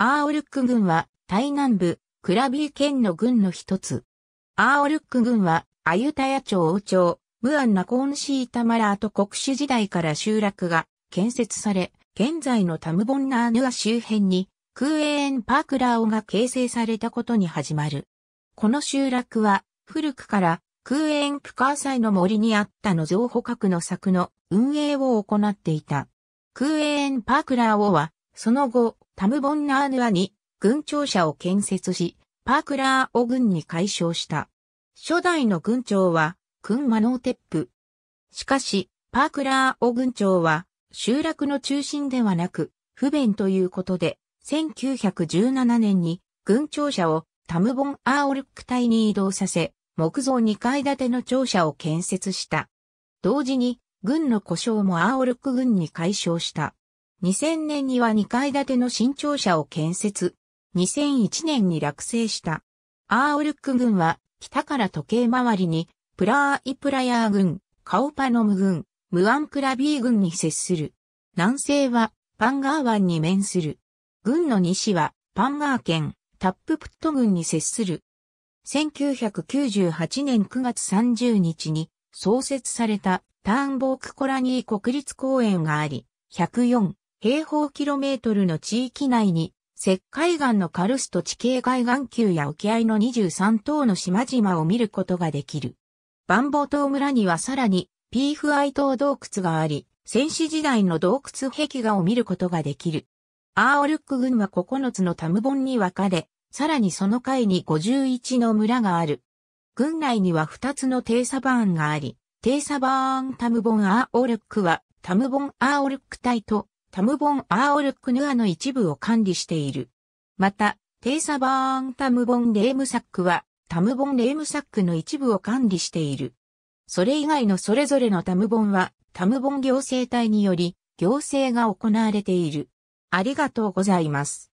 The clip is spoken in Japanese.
アーオルック郡は、タイ南部、クラビー県の郡の一つ。アーオルック郡は、アユタヤ朝王朝、ムアンナコーンシータマラーと国主時代から集落が建設され、現在のタムボンナーヌア周辺に、クエーンパークラーオが形成されたことに始まる。この集落は、古くからーンプカーサイの森にあったの像捕獲の柵の運営を行っていた。ーンパークラーオは、その後、タムボンナーヌアに軍庁舎を建設し、パークラーを軍に改称した。初代の軍庁は、クン・マノーテップ。しかし、パークラーオ軍庁は、集落の中心ではなく、不便ということで、1917年に、軍庁舎をタムボン・アーオルック隊に移動させ、木造2階建ての庁舎を建設した。同時に、軍の故障もアーオルック軍に解消した。2000年には2階建ての新庁舎を建設。2001年に落成した。アーオルック軍は、北から時計回りに、プラーイプラヤー軍、カオパノム軍、ムアンクラビー軍に接する。南西は、パンガー湾に面する。軍の西は、パンガー県、タッププット軍に接する。1998年9月30日に創設されたターンボークコラニー国立公園があり、104平方キロメートルの地域内に、石灰岩のカルスト地形海岸球や沖合の23島の島々を見ることができる。バンボ島村にはさらに、ピーフアイ島洞窟があり、戦死時代の洞窟壁画を見ることができる。アーオルック群は9つのタムボンに分かれ、さらにその階に51の村がある。群内には2つの低サバーンがあり、低サバーンタムボンアーオルックはタムボンアーオルック隊とタムボン・アーオルックヌアの一部を管理している。また、テイサバーン・タムボン・レームサックは、タムボン・レームサックの一部を管理している。それ以外のそれぞれのタムボンは、タムボン行政隊により、行政が行われている。ありがとうございます。